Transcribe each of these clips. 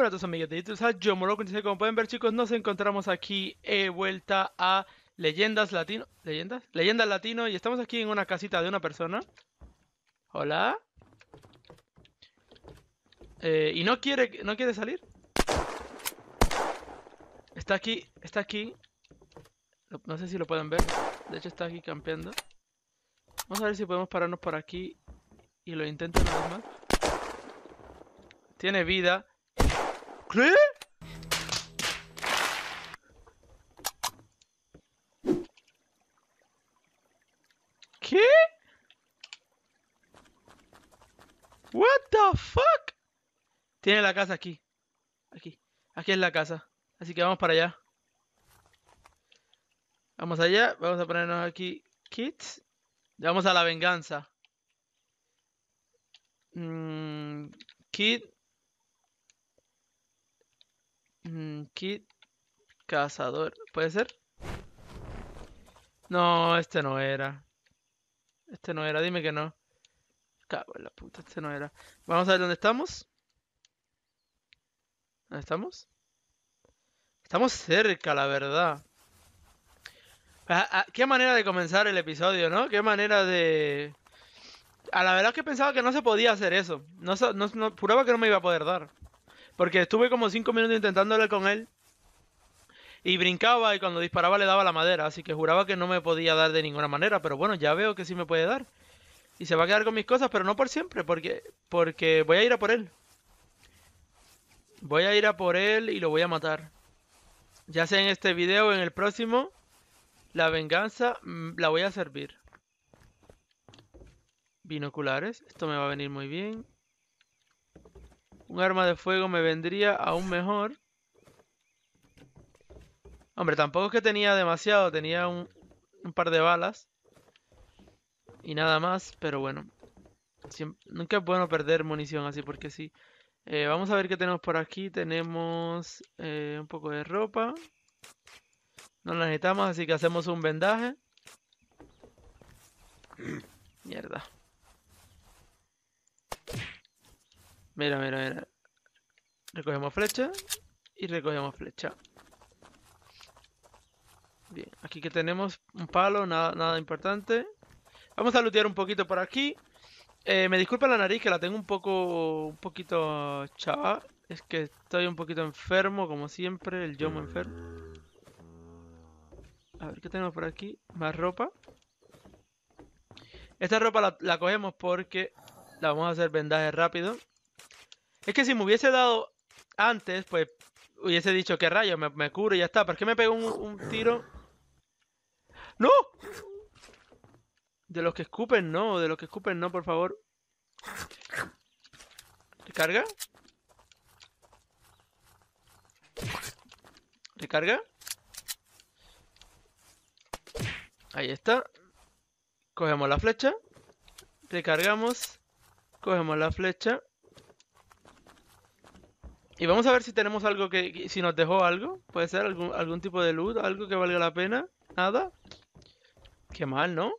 a todos amigos de ah, YouTube, yo Moro, como pueden ver chicos, nos encontramos aquí He eh, vuelta a Leyendas Latino, ¿Leyendas? Leyendas Latino y estamos aquí en una casita de una persona Hola eh, ¿Y no quiere, no quiere salir? Está aquí, está aquí No sé si lo pueden ver, de hecho está aquí campeando Vamos a ver si podemos pararnos por aquí y lo intento una más Tiene vida ¿Qué? ¿Qué? What the fuck? Tiene la casa aquí. Aquí. Aquí es la casa. Así que vamos para allá. Vamos allá. Vamos a ponernos aquí kits. Vamos a la venganza. Mm, kit. Mm, Kit Cazador. ¿Puede ser? No, este no era. Este no era, dime que no. Cago en la puta, este no era. Vamos a ver dónde estamos. ¿Dónde estamos? Estamos cerca, la verdad. Ah, ah, qué manera de comenzar el episodio, ¿no? Qué manera de... A la verdad que pensaba que no se podía hacer eso. No, no, que no me iba a poder dar. Porque estuve como 5 minutos intentándole con él. Y brincaba y cuando disparaba le daba la madera. Así que juraba que no me podía dar de ninguna manera. Pero bueno, ya veo que sí me puede dar. Y se va a quedar con mis cosas, pero no por siempre. Porque, porque voy a ir a por él. Voy a ir a por él y lo voy a matar. Ya sea en este video o en el próximo. La venganza mm, la voy a servir. Binoculares. Esto me va a venir muy bien. Un arma de fuego me vendría aún mejor. Hombre, tampoco es que tenía demasiado. Tenía un, par de balas. Y nada más, pero bueno. nunca es bueno perder munición así porque sí. Eh, vamos a ver qué tenemos por aquí. Tenemos eh, un poco de ropa. No la necesitamos, así que hacemos un vendaje. Mierda. Mira, mira, mira. Recogemos flecha y recogemos flecha. Bien, aquí que tenemos un palo, nada, importante. Vamos a lootear un poquito por aquí. Eh, me disculpa la nariz que la tengo un poco, un poquito chava. Es que estoy un poquito enfermo, como siempre, el yo me enfermo. A ver, ¿qué tenemos por aquí? Más ropa. Esta ropa la, la cogemos porque la vamos a hacer vendaje rápido. Es que si me hubiese dado antes, pues hubiese dicho que rayo, me, me y ya está. ¿Por qué me pegó un, un, tiro? ¡No! De los que escupen, no. De los que escupen, no, por favor. ¿Recarga? ¿Recarga? Ahí está. Cogemos la flecha. Recargamos. Cogemos la flecha. Y vamos a ver si tenemos algo que, si nos dejó algo. Puede ser algún, algún tipo de luz? algo que valga la pena. Nada. Qué mal, ¿no?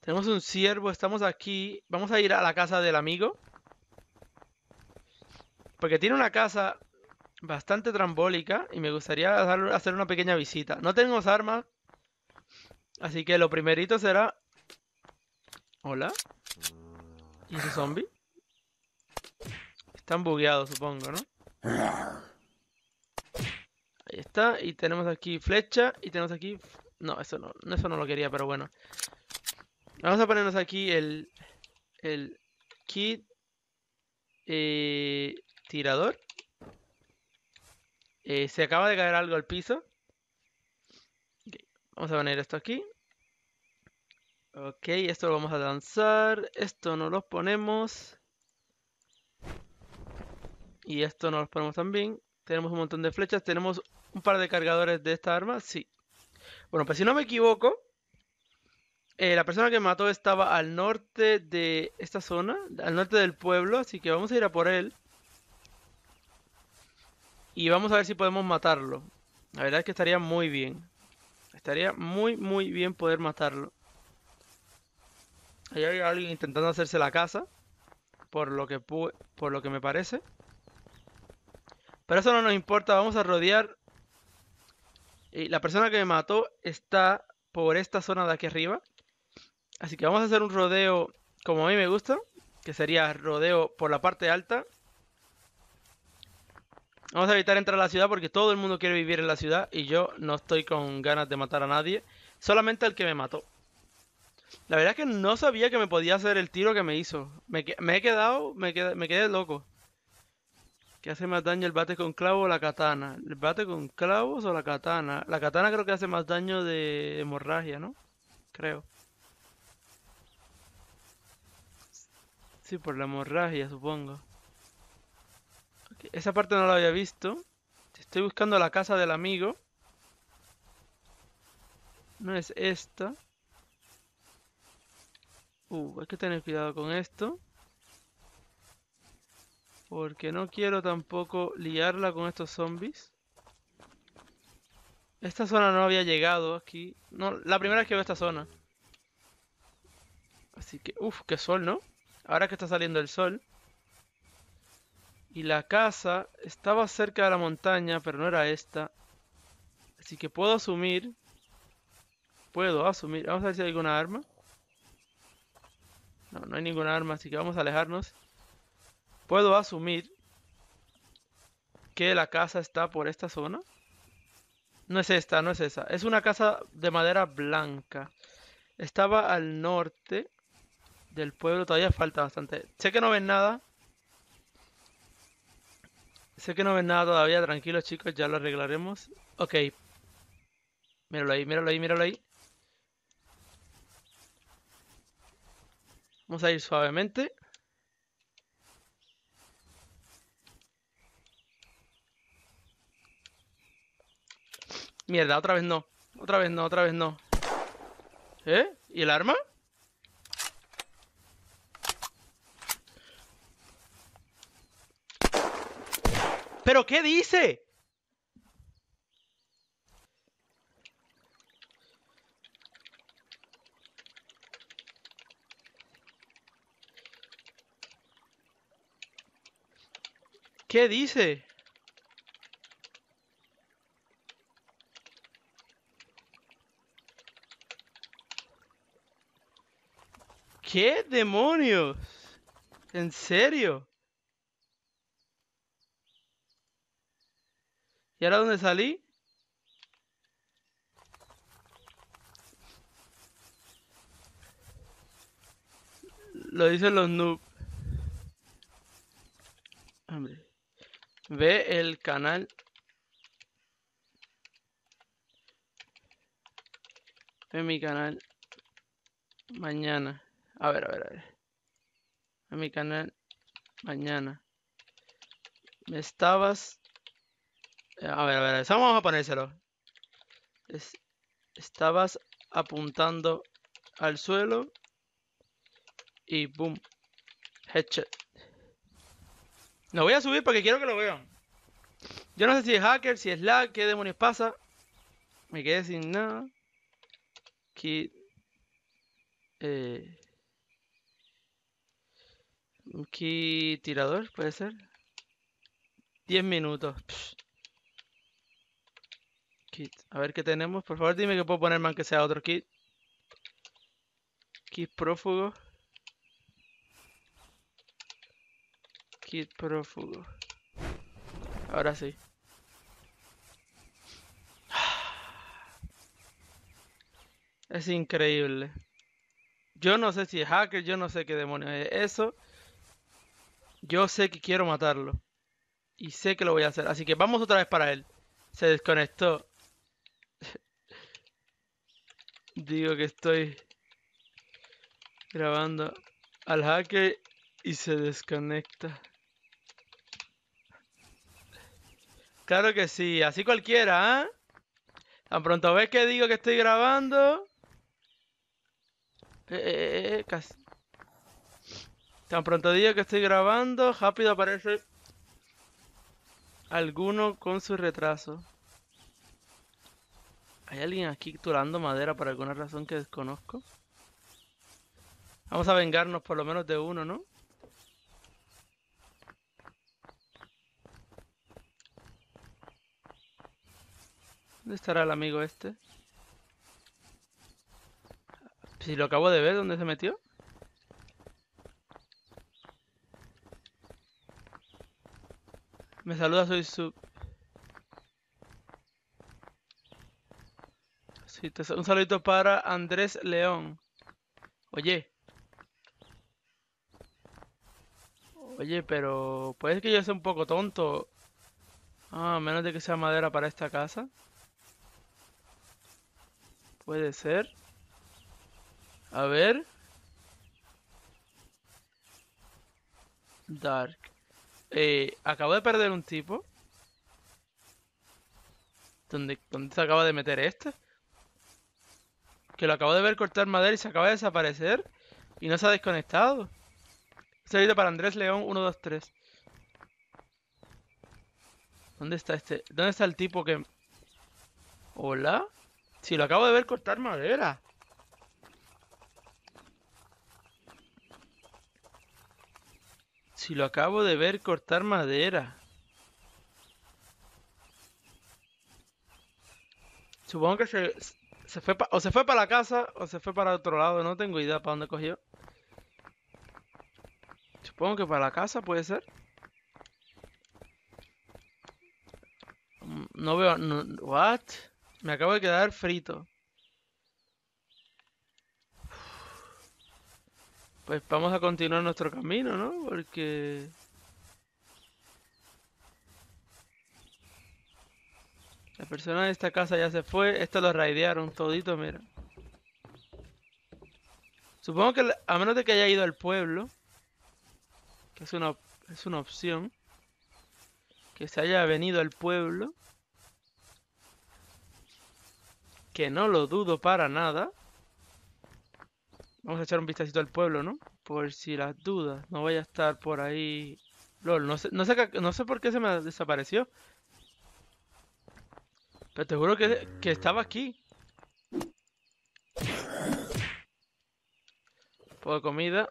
Tenemos un ciervo, estamos aquí. Vamos a ir a la casa del amigo. Porque tiene una casa bastante trambólica y me gustaría hacer una pequeña visita. No tenemos armas, así que lo primerito será... Hola. ¿Y ese zombie? Están bugueados, supongo, ¿no? Ahí está. Y tenemos aquí flecha. Y tenemos aquí... No, eso no, eso no lo quería, pero bueno. Vamos a ponernos aquí el... El kit... Eh, tirador. Eh, se acaba de caer algo al piso. Vamos a poner esto aquí. Ok, esto lo vamos a lanzar. Esto no lo ponemos. Y esto nos lo ponemos también. Tenemos un montón de flechas. Tenemos un par de cargadores de esta arma. Sí. Bueno, pues si no me equivoco, eh, la persona que mató estaba al norte de esta zona, al norte del pueblo, así que vamos a ir a por él. Y vamos a ver si podemos matarlo. La verdad es que estaría muy bien. Estaría muy, muy bien poder matarlo. Ahí hay alguien intentando hacerse la casa. Por lo que, por lo que me parece. Pero eso no nos importa, vamos a rodear. Y la persona que me mató está por esta zona de aquí arriba. Así que vamos a hacer un rodeo como a mí me gusta. Que sería rodeo por la parte alta. Vamos a evitar entrar a la ciudad porque todo el mundo quiere vivir en la ciudad. Y yo no estoy con ganas de matar a nadie. Solamente al que me mató. La verdad es que no sabía que me podía hacer el tiro que me hizo. Me, me he quedado, me quedé loco. ¿Qué hace más daño el bate con clavo o la katana? ¿El bate con clavos o la katana? La katana creo que hace más daño de hemorragia, ¿no? Creo. Sí, por la hemorragia, supongo. Esa parte no la había visto. Estoy buscando la casa del amigo. No es esta. Uh, hay que tener cuidado con esto. Porque no quiero tampoco liarla con estos zombies. Esta zona no había llegado aquí. No, la primera vez que veo esta zona. Así que, uff, qué sol, ¿no? Ahora que está saliendo el sol. Y la casa estaba cerca de la montaña, pero no era esta. Así que puedo asumir. Puedo asumir. Vamos a ver si hay alguna arma. No, no hay ninguna arma, así que vamos a alejarnos puedo asumir que la casa está por esta zona. No es esta, no es esa. Es una casa de madera blanca. Estaba al norte del pueblo. Todavía falta bastante. Sé que no ven nada. Sé que no ven nada todavía. Tranquilos, chicos. Ya lo arreglaremos. Ok. Míralo ahí, míralo ahí, míralo ahí. Vamos a ir suavemente. Mierda, otra vez no. Otra vez no, otra vez no. ¿Eh? ¿Y el arma? ¿Pero qué dice? ¿Qué dice? ¿Qué demonios? ¿En serio? ¿Y ahora dónde salí? Lo dicen los noobs. Hombre. Ve el canal. Ve mi canal. Mañana. A ver, a ver, a ver. A mi canal mañana. Me estabas... Eh, a ver, a ver, a Vamos a ponérselo. Estabas apuntando al suelo. Y boom. Headshot. Lo voy a subir porque quiero que lo vean. Yo no sé si es hacker, si es lag, qué demonios pasa. Me quedé sin nada. Kid. Eh kit tirador, puede ser. 10 minutos. Kit. A ver qué tenemos. Por favor, dime que puedo ponerme aunque sea otro kit. Kit prófugo. Kit prófugo. Ahora sí. Es increíble. Yo no sé si es hacker, yo no sé qué demonios es eso. Yo sé que quiero matarlo. Y sé que lo voy a hacer. Así que vamos otra vez para él. Se desconectó. Digo que estoy grabando al hacker y se desconecta. Claro que sí, así cualquiera, ¿eh? Tan pronto ves que digo que estoy grabando. Eh, eh, eh, eh casi. Tan pronto día que estoy grabando, rápido aparece alguno con su retraso. ¿Hay alguien aquí turando madera por alguna razón que desconozco? Vamos a vengarnos por lo menos de uno, ¿no? ¿Dónde estará el amigo este? Si lo acabo de ver, ¿dónde se metió? Me saluda, soy sub. un saludito para Andrés León. Oye. Oye, pero puede que yo sea un poco tonto. Ah, a menos de que sea madera para esta casa. Puede ser. A ver. Dark eh, acabo de perder un tipo. ¿Dónde, se acaba de meter este? Que lo acabo de ver cortar madera y se acaba de desaparecer. Y no se ha desconectado. ido para Andrés León 1, 2, 3. ¿Dónde está este? ¿Dónde está el tipo que...? ¿Hola? Si lo acabo de ver cortar madera. Si lo acabo de ver cortar madera. Supongo que se, fue o se fue para la casa o se fue para otro lado. No tengo idea para dónde cogió. Supongo que para la casa puede ser. Mm, no veo... what? Me acabo de quedar frito. Pues vamos a continuar nuestro camino, ¿no? Porque... La persona de esta casa ya se fue. Esto lo raidearon todito, mira. Supongo que a menos de que haya ido al pueblo, que es una, es una opción, que se haya venido al pueblo, que no lo dudo para nada. Vamos a echar un vistacito al pueblo, ¿no? Por si las dudas, no vaya a estar por ahí. LOL, no sé, no sé, por qué se me desapareció. Pero te juro que, estaba aquí. Poco de comida.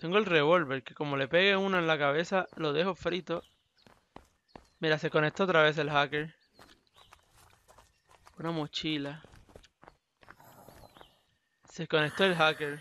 Tengo el revólver, que como le pegue uno en la cabeza, lo dejo frito. Mira, se conectó otra vez el hacker. Una mochila. Se conectó el hacker.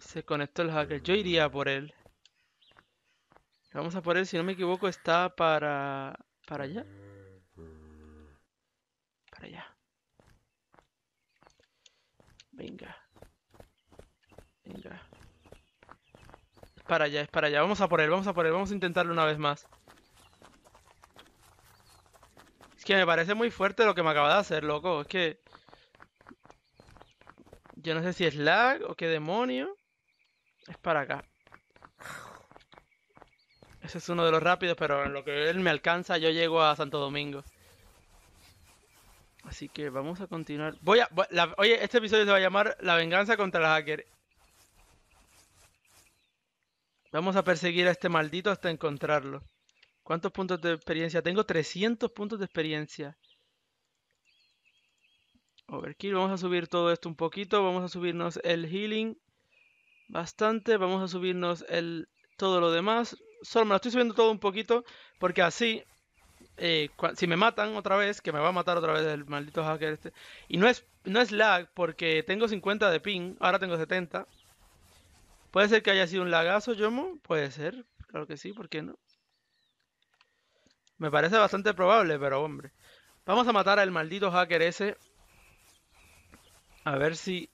Se conectó el hacker. Yo iría por él. Vamos a por él, si no me equivoco, está para... ¿Para allá? Para allá. Venga. Venga. Es para allá, es para allá. Vamos a por él, vamos a por él. Vamos a intentarlo una vez más. Es que me parece muy fuerte lo que me acaba de hacer, loco. Es que... Yo no sé si es lag o qué demonio. Es para acá. Ese es uno de los rápidos, pero en lo que él me alcanza yo llego a Santo Domingo. Así que vamos a continuar. Voy a... oye, este episodio se va a llamar La venganza contra la hacker. Vamos a perseguir a este maldito hasta encontrarlo. ¿Cuántos puntos de experiencia? Tengo 300 puntos de experiencia. Overkill, vamos a subir todo esto un poquito. Vamos a subirnos el healing bastante. Vamos a subirnos el todo lo demás. Solo me lo estoy subiendo todo un poquito porque así eh, si me matan otra vez, que me va a matar otra vez el maldito hacker este. Y no es, no es lag, porque tengo 50 de ping, ahora tengo 70. Puede ser que haya sido un lagazo, Yomo. Puede ser, claro que sí, ¿por qué no? Me parece bastante probable, pero hombre. Vamos a matar al maldito hacker ese. A ver si...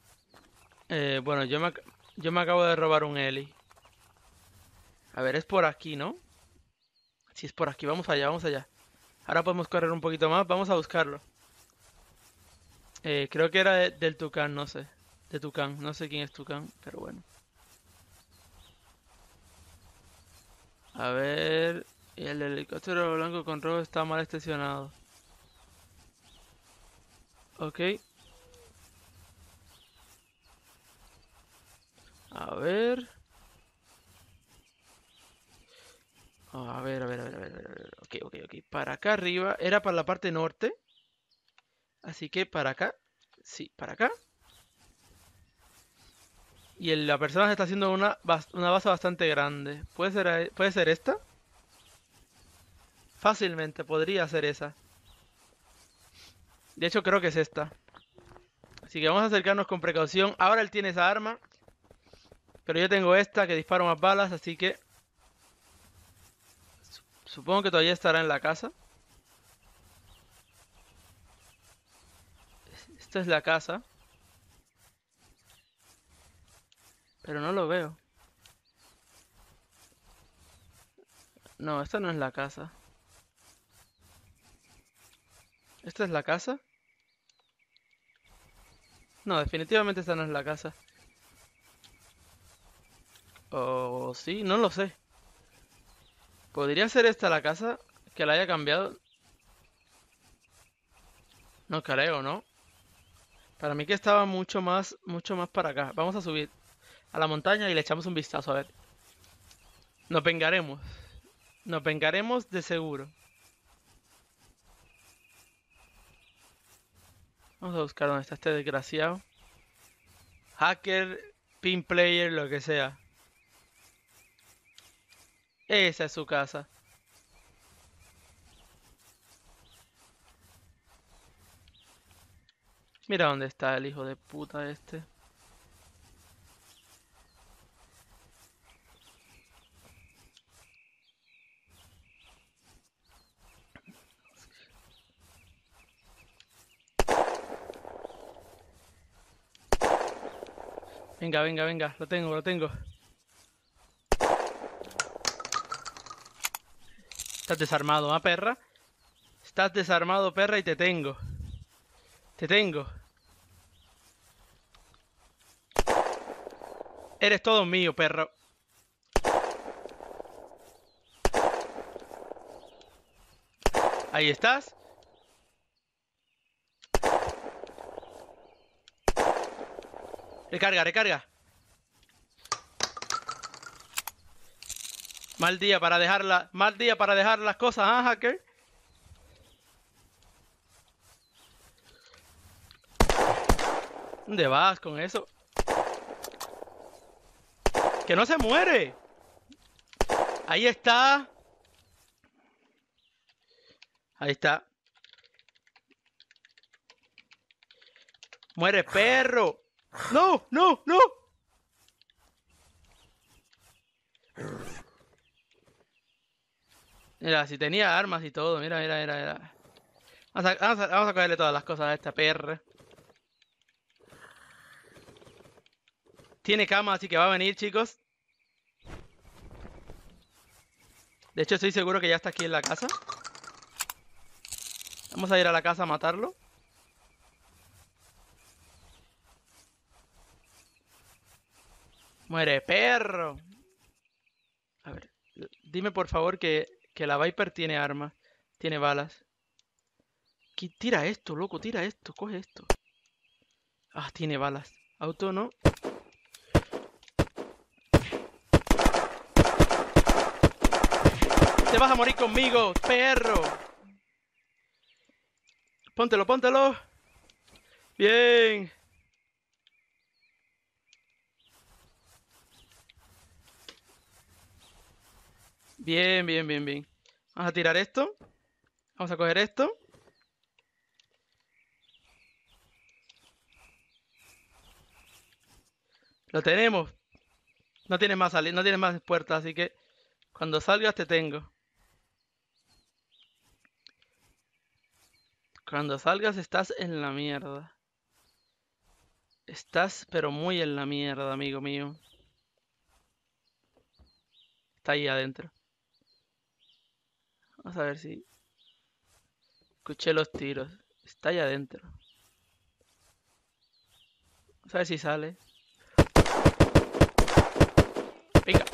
Eh, bueno, yo me, yo me acabo de robar un Eli. A ver, es por aquí, ¿no? Si es por aquí, vamos allá, vamos allá. Ahora podemos correr un poquito más, vamos a buscarlo. Eh, creo que era del Tucán, no sé. De Tucán, no sé quién es Tucán, pero bueno. A ver... Y el helicóptero blanco con rojo está mal estacionado. Ok. A ver. A ver, a ver, a ver, a ver, a ver. Ok, ok, ok. Para acá arriba. Era para la parte norte. Así que para acá. Sí, para acá. Y la persona está haciendo una, una base bastante grande. ¿Puede ser, e, puede ser esta? Fácilmente podría ser esa. De hecho, creo que es esta. Así que vamos a acercarnos con precaución. Ahora él tiene esa arma. Pero yo tengo esta que dispara más balas, así que... Supongo que todavía estará en la casa. Esta es la casa. Pero no lo veo. No, esta no es la casa. es la casa? No, definitivamente esta no es la casa. O oh, sí, no lo sé. ¿Podría ser esta la casa? Que la haya cambiado. No creo, ¿no? Para mí que estaba mucho más, mucho más para acá. Vamos a subir a la montaña y le echamos un vistazo, a ver. Nos vengaremos. Nos vengaremos de seguro. Vamos a buscar dónde está este desgraciado. Hacker, pin player, lo que sea. Esa es su casa. Mira dónde está el hijo de puta este. Venga, venga, venga, lo tengo, lo tengo. Estás desarmado, ¿ah, perra? Estás desarmado, perra, y te tengo. Te tengo. Eres todo mío, perro. Ahí estás. Recarga, recarga. Mal día para dejarla. mal día para dejar las cosas, ¿ah, hacker? ¿Dónde vas con eso? ¡Que no se muere! Ahí está. Ahí está. Muere perro. No, no, no. Mira, si tenía armas y todo, mira, mira, mira, mira. Vamos a, vamos cogerle todas las cosas a esta perra. Tiene cama, así que va a venir, chicos. De hecho, estoy seguro que ya está aquí en la casa. Vamos a ir a la casa a matarlo. Muere perro. A ver, dime por favor que, la Viper tiene armas, tiene balas. tira esto, loco, tira esto, coge esto. Ah, tiene balas. Auto no. Te vas a morir conmigo, perro. Póntelo, póntelo. Bien. Bien, bien, bien, bien. Vamos a tirar esto. Vamos a coger esto. Lo tenemos. No tienes más salida, no tienes más puertas, así que cuando salgas te tengo. Cuando salgas estás en la mierda. Estás pero muy en la mierda, amigo mío. Está ahí adentro. Vamos a ver si... Escuché los tiros. Está allá adentro. Vamos a ver si sale. Venga.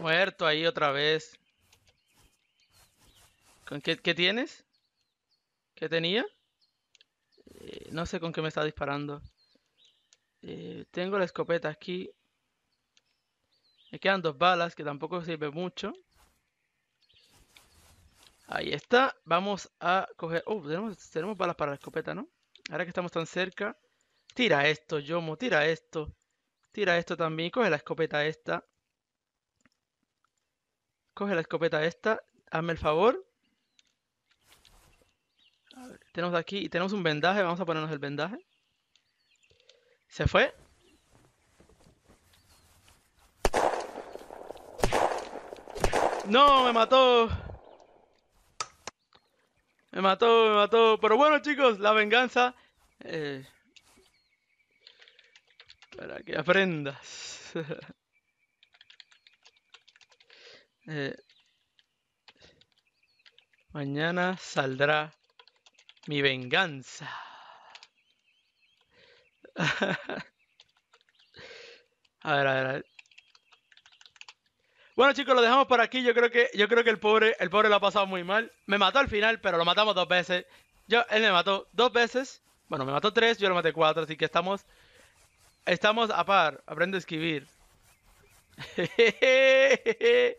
Muerto ahí otra vez. ¿Con qué, qué tienes? ¿Qué tenía? Eh, no sé con qué me está disparando. Eh, tengo la escopeta aquí. Me quedan dos balas que tampoco sirve mucho. Ahí está. Vamos a coger... Oh, tenemos, balas para la escopeta, ¿no? Ahora que estamos tan cerca. Tira esto, Yomo. Tira esto. Tira esto también. Coge la escopeta esta. Coge la escopeta esta. Hazme el favor. tenemos aquí... Y tenemos un vendaje. Vamos a ponernos el vendaje. Se fue. ¡No! ¡Me mató! Me mató, me mató. Pero bueno, chicos, la venganza. Eh, para que aprendas. Eh, mañana saldrá mi venganza. a ver, a ver, a ver. Bueno, chicos, lo dejamos por aquí. Yo creo que, yo creo que el pobre, el pobre lo ha pasado muy mal. Me mató al final, pero lo matamos dos veces. Yo, él me mató dos veces. Bueno, me mató tres, yo lo maté cuatro, así que estamos. Estamos a par. Aprende a escribir.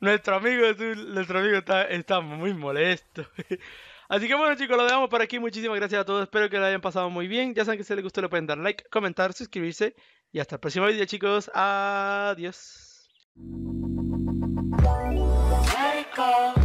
nuestro amigo, nuestro amigo está, está muy molesto. Así que bueno chicos, lo dejamos por aquí. Muchísimas gracias a todos. Espero que lo hayan pasado muy bien. Ya saben que si les gustó le pueden dar like, comentar, suscribirse. Y hasta el próximo video chicos. Adiós. Let it go.